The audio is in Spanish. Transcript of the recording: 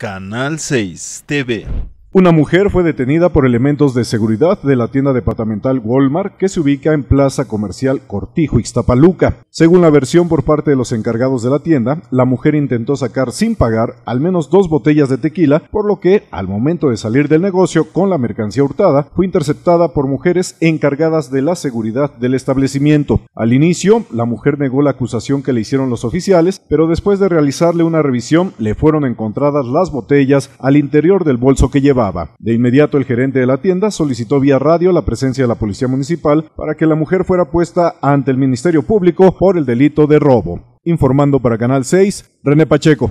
Canal 6 TV. Una mujer fue detenida por elementos de seguridad de la tienda departamental Walmart que se ubica en Plaza Comercial Cortijo Ixtapaluca. Según la versión por parte de los encargados de la tienda, la mujer intentó sacar sin pagar al menos dos botellas de tequila, por lo que al momento de salir del negocio con la mercancía hurtada, fue interceptada por mujeres encargadas de la seguridad del establecimiento. Al inicio, la mujer negó la acusación que le hicieron los oficiales, pero después de realizarle una revisión, le fueron encontradas las botellas al interior del bolso que llevaba. De inmediato el gerente de la tienda solicitó vía radio la presencia de la policía municipal para que la mujer fuera puesta ante el Ministerio Público por el delito de robo. Informando para Canal 6, René Pacheco.